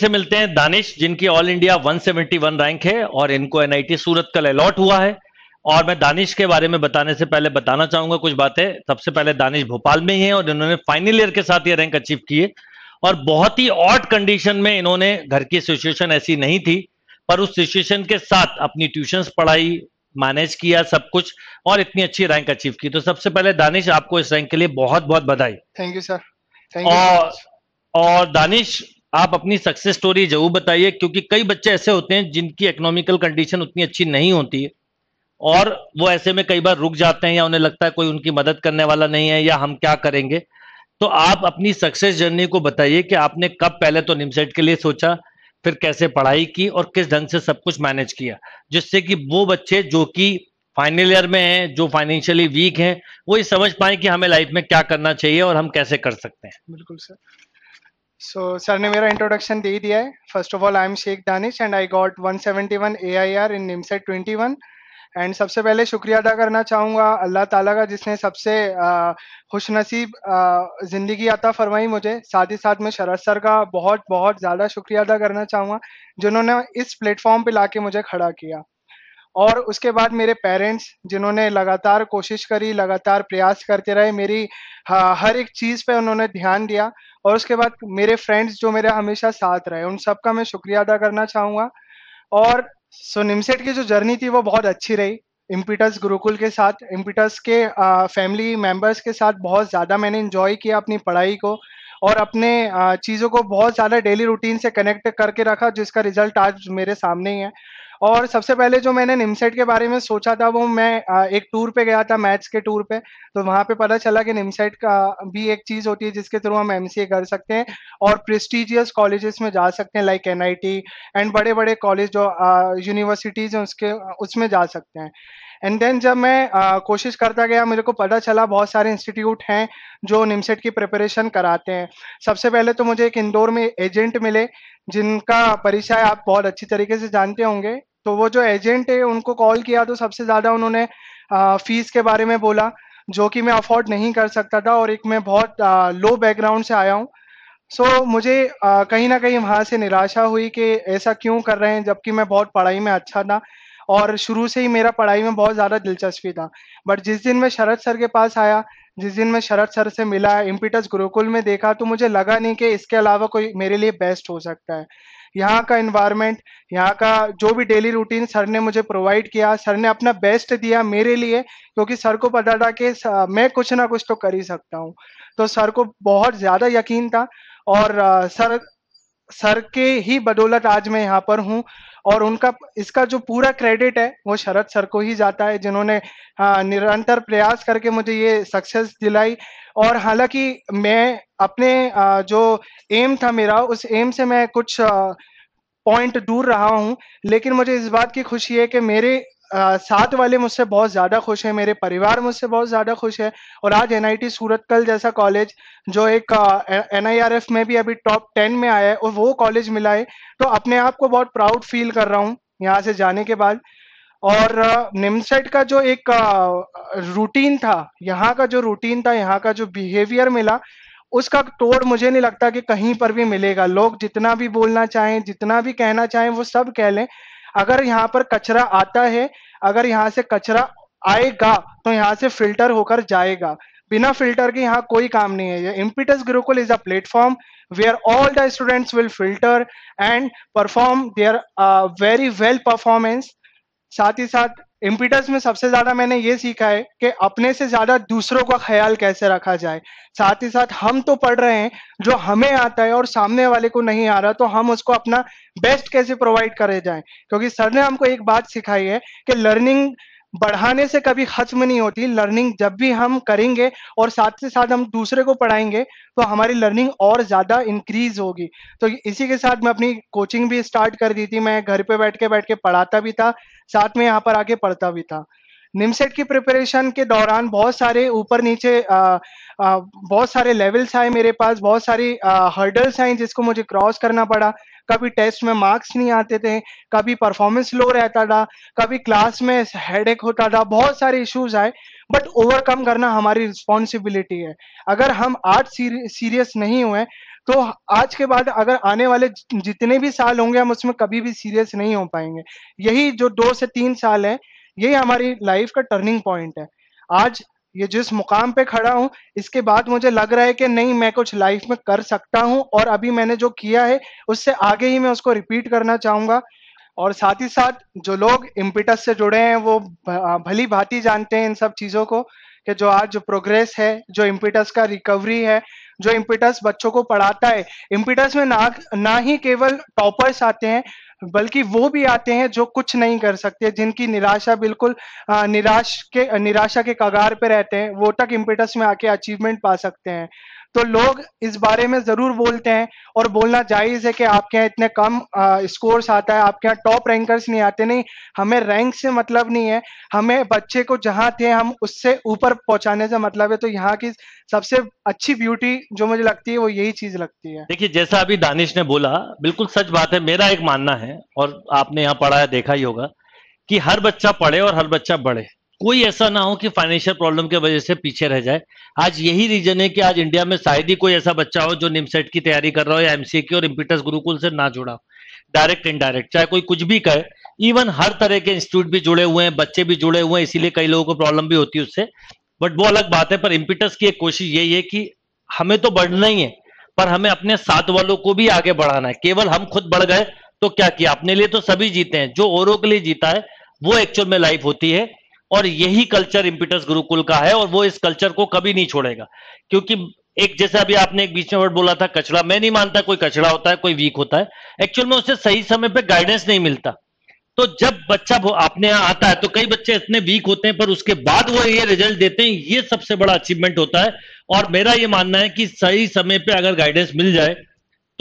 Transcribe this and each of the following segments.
से मिलते हैं दानिश जिनकी ऑल इंडिया 171 रैंक है और इनको एनआईटी सूरत कल अलॉट हुआ है और मैं दानिश के बारे में बताने से पहले बताना चाहूंगा कुछ बातें सबसे पहले दानिश भोपाल में ही है और इन्होंने फाइनल ईयर के साथ ये रैंक अचीव किए और बहुत ही ऑट कंडीशन में इन्होंने घर की सिचुएशन ऐसी नहीं थी पर उस सिचुएशन के साथ अपनी ट्यूशन पढ़ाई मैनेज किया सब कुछ और इतनी अच्छी रैंक अचीव की तो सबसे पहले दानिश आपको इस रैंक के लिए बहुत बहुत बधाई थैंक यू सर और और दानिश आप अपनी सक्सेस स्टोरी जरूर बताइए क्योंकि कई बच्चे ऐसे होते हैं जिनकी इकोनॉमिकल कंडीशन उतनी अच्छी नहीं होती है और वो ऐसे में कई बार रुक जाते हैं या उन्हें लगता है कोई उनकी मदद करने वाला नहीं है या हम क्या करेंगे तो आप अपनी सक्सेस जर्नी को बताइए कि आपने कब पहले तो निमसेट के लिए सोचा फिर कैसे पढ़ाई की और किस ढंग से सब कुछ मैनेज किया जिससे कि वो बच्चे जो कि फाइनल ईयर में हैं जो फाइनेंशियली वीक हैं वो ये समझ पाए कि हमें लाइफ में क्या करना चाहिए और हम कैसे कर सकते हैं बिल्कुल सर सो सर ने मेरा इंट्रोडक्शन दे दिया है. First of all I am Sheikh Danish and I got 171 AIR in twenty 21. And सबसे पहले शुक्रिया अदा करना चाहूँगा अल्लाह ताला का जिसने सबसे खुशनसीब ज़िंदगी आता फरमाई मुझे साथ ही साथ मैं शरद सर का बहुत बहुत ज़्यादा शुक्रिया अदा करना चाहूँगा जिन्होंने इस प्लेटफॉर्म पे लाके मुझे खड़ा किया और उसके बाद मेरे पेरेंट्स जिन्होंने लगातार कोशिश करी लगातार प्रयास करते रहे मेरी हर एक चीज़ पे उन्होंने ध्यान दिया और उसके बाद मेरे फ्रेंड्स जो मेरे हमेशा साथ रहे उन सबका मैं शुक्रिया अदा करना चाहूँगा और सो निमसेट की जो जर्नी थी वो बहुत अच्छी रही इम्पिटस गुरुकुल के साथ इम्पिटस के फैमिली मेम्बर्स के साथ बहुत ज़्यादा मैंने इन्जॉय किया अपनी पढ़ाई को और अपने चीज़ों को बहुत ज़्यादा डेली रूटीन से कनेक्ट करके रखा जिसका रिजल्ट आज मेरे सामने ही है और सबसे पहले जो मैंने निमसेट के बारे में सोचा था वो मैं एक टूर पे गया था मैथ्स के टूर पे तो वहाँ पे पता चला कि निमसेट का भी एक चीज़ होती है जिसके थ्रू हम एम कर सकते हैं और प्रेस्टिजियस कॉलेजेस में जा सकते हैं लाइक एन एंड बड़े बड़े कॉलेज जो यूनिवर्सिटीज़ हैं उसके उसमें जा सकते हैं एंड देन जब मैं आ, कोशिश करता गया मेरे को पता चला बहुत सारे इंस्टीट्यूट हैं जो निमसेट की प्रिपरेशन कराते हैं सबसे पहले तो मुझे एक इंदौर में एजेंट मिले जिनका परिचय आप बहुत अच्छी तरीके से जानते होंगे तो वो जो एजेंट है उनको कॉल किया तो सबसे ज़्यादा उन्होंने फीस के बारे में बोला जो कि मैं अफोर्ड नहीं कर सकता था और एक मैं बहुत लो बैकग्राउंड से आया हूँ सो so, मुझे कहीं ना कहीं वहाँ से निराशा हुई कि ऐसा क्यों कर रहे हैं जबकि मैं बहुत पढ़ाई में अच्छा था और शुरू से ही मेरा पढ़ाई में बहुत ज़्यादा दिलचस्पी था बट जिस दिन मैं शरद सर के पास आया जिस दिन मैं शरद सर से मिला इम्पिटस गुरुकुल में देखा तो मुझे लगा नहीं कि इसके अलावा कोई मेरे लिए बेस्ट हो सकता है यहाँ का इन्वायरमेंट यहाँ का जो भी डेली रूटीन सर ने मुझे प्रोवाइड किया सर ने अपना बेस्ट दिया मेरे लिए क्योंकि सर को पता था कि मैं कुछ ना कुछ तो कर ही सकता हूँ तो सर को बहुत ज़्यादा यकीन था और सर uh, सर के ही बदौलत आज मैं यहाँ पर हूँ और उनका इसका जो पूरा क्रेडिट है वो शरद सर को ही जाता है जिन्होंने निरंतर प्रयास करके मुझे ये सक्सेस दिलाई और हालांकि मैं अपने जो एम था मेरा उस एम से मैं कुछ पॉइंट दूर रहा हूँ लेकिन मुझे इस बात की खुशी है कि मेरे साथ वाले मुझसे बहुत ज्यादा खुश है मेरे परिवार मुझसे बहुत ज्यादा खुश है और आज एन सूरत कल जैसा कॉलेज जो एक एन में भी अभी टॉप टेन में आया है और वो कॉलेज मिला है तो अपने आप को बहुत प्राउड फील कर रहा हूँ यहाँ से जाने के बाद और निमसेट e का जो एक रूटीन था यहाँ का जो रूटीन था यहाँ का जो बिहेवियर मिला उसका तोड़ मुझे नहीं लगता कि कहीं पर भी मिलेगा लोग जितना भी बोलना चाहें जितना भी कहना चाहें वो सब कह लें अगर यहाँ पर कचरा आता है अगर यहाँ से कचरा आएगा तो यहाँ से फिल्टर होकर जाएगा बिना फिल्टर के यहाँ कोई काम नहीं है Impetus Gurukul is a platform where all the students will filter and perform their very well performance साथ ही साथ इम्पिटस में सबसे ज्यादा मैंने ये सीखा है कि अपने से ज्यादा दूसरों का ख्याल कैसे रखा जाए साथ ही साथ हम तो पढ़ रहे हैं जो हमें आता है और सामने वाले को नहीं आ रहा तो हम उसको अपना बेस्ट कैसे प्रोवाइड करे जाए क्योंकि सर ने हमको एक बात सिखाई है कि लर्निंग बढ़ाने से कभी खत्म नहीं होती लर्निंग जब भी हम करेंगे और साथ से साथ हम दूसरे को पढ़ाएंगे तो हमारी लर्निंग और ज़्यादा इंक्रीज होगी तो इसी के साथ मैं अपनी कोचिंग भी स्टार्ट कर दी थी मैं घर पे बैठ के बैठ के पढ़ाता भी था साथ में यहाँ पर आके पढ़ता भी था निमसेट की प्रिपरेशन के दौरान बहुत सारे ऊपर नीचे आ, आ, बहुत सारे लेवल्स आए मेरे पास बहुत सारी हर्डल्स आई जिसको मुझे क्रॉस करना पड़ा कभी टेस्ट में मार्क्स नहीं आते थे कभी परफॉर्मेंस लो रहता था कभी क्लास में हेडेक होता था बहुत सारे इश्यूज आए बट ओवरकम करना हमारी रिस्पॉन्सिबिलिटी है अगर हम आज सीरियस नहीं हुए तो आज के बाद अगर आने वाले जितने भी साल होंगे हम उसमें कभी भी सीरियस नहीं हो पाएंगे यही जो दो से तीन साल है यही हमारी लाइफ का टर्निंग पॉइंट है आज ये जिस मुकाम पे खड़ा हूँ इसके बाद मुझे लग रहा है कि नहीं मैं कुछ लाइफ में कर सकता हूँ और अभी मैंने जो किया है उससे आगे ही मैं उसको रिपीट करना चाहूंगा और साथ ही साथ जो लोग इम्पिटस से जुड़े हैं वो भली भांति जानते हैं इन सब चीज़ों को कि जो आज जो प्रोग्रेस है जो इम्पिटस का रिकवरी है जो इम्पिटस बच्चों को पढ़ाता है इम्पिटस में ना ना ही केवल टॉपर्स आते हैं बल्कि वो भी आते हैं जो कुछ नहीं कर सकते जिनकी निराशा बिल्कुल निराश के निराशा के कगार पे रहते हैं वो तक इम्पिटस में आके अचीवमेंट पा सकते हैं तो लोग इस बारे में ज़रूर बोलते हैं और बोलना जायज़ है कि आपके यहाँ इतने कम स्कोर्स आता है आपके यहाँ टॉप रैंकर्स नहीं आते नहीं हमें रैंक से मतलब नहीं है हमें बच्चे को जहाँ थे हम उससे ऊपर पहुँचाने से मतलब है तो यहाँ की सबसे अच्छी ब्यूटी जो मुझे लगती है वो यही चीज़ लगती है देखिए जैसा अभी दानिश ने बोला बिल्कुल सच बात है मेरा एक मानना है हैं और आपने यहाँ पढ़ा है देखा ही होगा कि हर बच्चा पढ़े और हर बच्चा बढ़े कोई ऐसा ना हो कि फाइनेंशियल प्रॉब्लम के वजह से पीछे रह जाए आज यही रीजन है कि आज इंडिया में शायद ही कोई ऐसा बच्चा हो जो निमसेट की तैयारी कर रहा हो या एमसीए की और इम्पिटस गुरुकुल से ना जुड़ा हो डायरेक्ट इनडायरेक्ट चाहे कोई कुछ भी कहे इवन हर तरह के इंस्टीट्यूट भी जुड़े हुए हैं बच्चे भी जुड़े हुए हैं इसीलिए कई लोगों को प्रॉब्लम भी होती है उससे बट वो अलग बात है पर इम्पिटस की एक कोशिश यही है कि हमें तो बढ़ना ही है पर हमें अपने साथ वालों को भी आगे बढ़ाना है केवल हम खुद बढ़ गए तो क्या किया अपने लिए तो सभी जीते हैं जो औरों के लिए जीता है वो एक्चुअल में लाइफ होती है और यही कल्चर इम्पिटस गुरुकुल का है और वो इस कल्चर को कभी नहीं छोड़ेगा क्योंकि एक जैसे अभी आपने एक बीच में वर्ड बोला था कचरा मैं नहीं मानता कोई कचरा होता है कोई वीक होता है एक्चुअल में उसे सही समय पर गाइडेंस नहीं मिलता तो जब बच्चा आपने यहां आता है तो कई बच्चे इतने वीक होते हैं पर उसके बाद वो ये रिजल्ट देते हैं ये सबसे बड़ा अचीवमेंट होता है और मेरा ये मानना है कि सही समय पे अगर गाइडेंस मिल जाए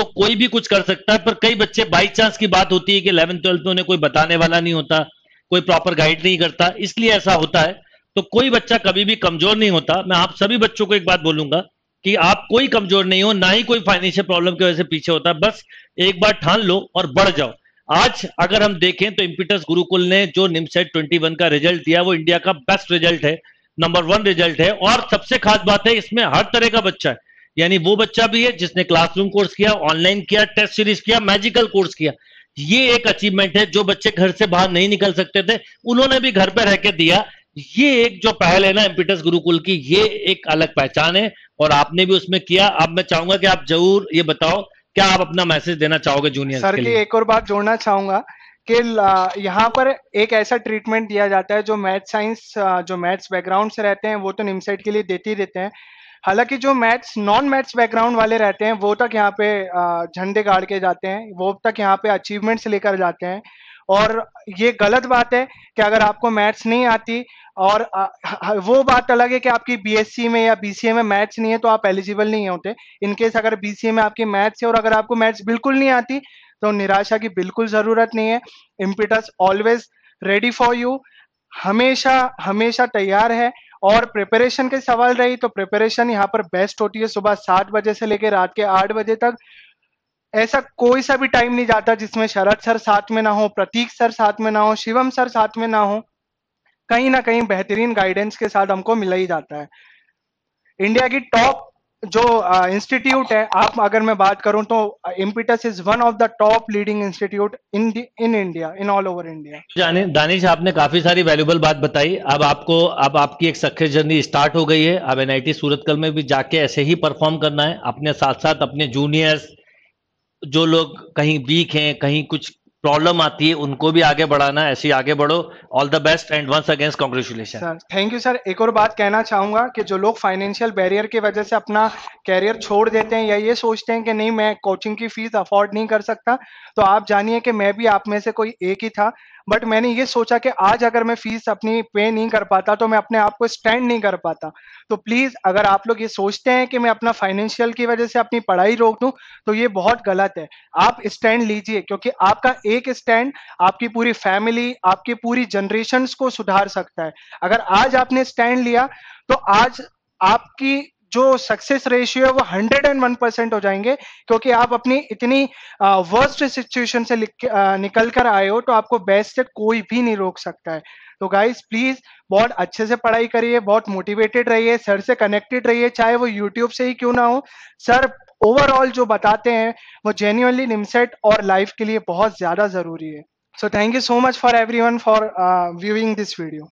तो कोई भी कुछ कर सकता है पर कई बच्चे बाई चांस की बात होती है कि इलेवन ट्वेल्थ में उन्हें कोई बताने वाला नहीं होता कोई प्रॉपर गाइड नहीं करता इसलिए ऐसा होता है तो कोई बच्चा कभी भी कमजोर नहीं होता मैं आप सभी बच्चों को एक बात बोलूंगा कि आप कोई कमजोर नहीं हो ना ही कोई फाइनेंशियल प्रॉब्लम की वजह से पीछे होता है बस एक बार ठान लो और बढ़ जाओ आज अगर हम देखें तो इम्पिटस गुरुकुल ने जो निमसेट ट्वेंटी का रिजल्ट दिया वो इंडिया का बेस्ट रिजल्ट है नंबर वन रिजल्ट है और सबसे खास बात है इसमें हर तरह का बच्चा है यानी वो बच्चा भी है जिसने क्लासरूम कोर्स किया ऑनलाइन किया टेस्ट सीरीज किया मैजिकल कोर्स किया ये एक अचीवमेंट है जो बच्चे घर से बाहर नहीं निकल सकते थे उन्होंने भी घर पर रहकर दिया ये एक जो पहल है ना एम्पिटस गुरुकुल की ये एक अलग पहचान है और आपने भी उसमें किया अब मैं चाहूंगा कि आप जरूर ये बताओ क्या आप अपना मैसेज देना चाहोगे जूनियर सर लिए? एक और बात जोड़ना चाहूंगा कि यहाँ पर एक ऐसा ट्रीटमेंट दिया जाता है जो मैथ साइंस जो मैथ्स बैकग्राउंड से रहते हैं वो तो निमसेट के लिए देते ही देते हैं हालांकि जो मैथ्स नॉन मैथ्स बैकग्राउंड वाले रहते हैं वो तक यहाँ पे झंडे गाड़ के जाते हैं वो तक यहाँ पे अचीवमेंट्स लेकर जाते हैं और ये गलत बात है कि अगर आपको मैथ्स नहीं आती और वो बात अलग है कि आपकी बीएससी में या बीसीए में मैथ्स नहीं है तो आप एलिजिबल नहीं होते इनकेस अगर बीसीए में आपकी मैथ्स है और अगर आपको मैथ्स बिल्कुल नहीं आती तो निराशा की बिल्कुल ज़रूरत नहीं है Impetus always ready for you हमेशा हमेशा तैयार है और प्रिपरेशन के सवाल रही तो प्रिपरेशन यहाँ पर बेस्ट होती है सुबह सात बजे से लेकर रात के आठ बजे तक ऐसा कोई सा भी टाइम नहीं जाता जिसमें शरद सर साथ में ना हो प्रतीक सर साथ में ना हो शिवम सर साथ में ना हो कहीं ना कहीं बेहतरीन गाइडेंस के साथ हमको मिला ही जाता है इंडिया की टॉप जो इंस्टीट्यूट है आप अगर मैं बात करूं तो Impetus is one of the top leading institute in in India in all over India जाने दानिश आपने काफी सारी वैल्यूबल बात बताई अब आपको अब आपकी एक सक्सेस जर्नी स्टार्ट हो गई है अब एन आई सूरतकल में भी जाके ऐसे ही परफॉर्म करना है अपने साथ साथ अपने जूनियर्स जो लोग कहीं वीक हैं कहीं कुछ प्रॉब्लम आती है उनको भी आगे बढ़ाना ऐसे ही आगे बढ़ो all the best and once against congratulation sir thank you sir एक और बात कहना चाहूंगा कि जो लोग फाइनेंशियल बैरियर की वजह से अपना कैरियर छोड़ देते हैं या ये सोचते हैं कि नहीं मैं कोचिंग की फीस अफोर्ड नहीं कर सकता तो आप जानिए कि मैं भी आप में से कोई एक ही था बट मैंने ये सोचा कि आज अगर मैं फीस अपनी पे नहीं कर पाता तो मैं अपने आप को स्टैंड नहीं कर पाता तो प्लीज अगर आप लोग ये सोचते हैं कि मैं अपना फाइनेंशियल की वजह से अपनी पढ़ाई रोक दूं तो ये बहुत गलत है आप स्टैंड लीजिए क्योंकि आपका एक स्टैंड आपकी पूरी फैमिली आपकी पूरी जनरेशन को सुधार सकता है अगर आज आपने स्टैंड लिया तो आज आपकी जो सक्सेस रेशियो है वो 101 परसेंट हो जाएंगे क्योंकि आप अपनी इतनी वर्स्ट सिचुएशन से निकल कर आए हो तो आपको बेस्ट से कोई भी नहीं रोक सकता है तो गाइज प्लीज बहुत अच्छे से पढ़ाई करिए बहुत मोटिवेटेड रहिए सर से कनेक्टेड रहिए चाहे वो यूट्यूब से ही क्यों ना हो सर ओवरऑल जो बताते हैं वो जेन्यूनली निमसेट और लाइफ के लिए बहुत ज्यादा जरूरी है so thank you so much for everyone for viewing this video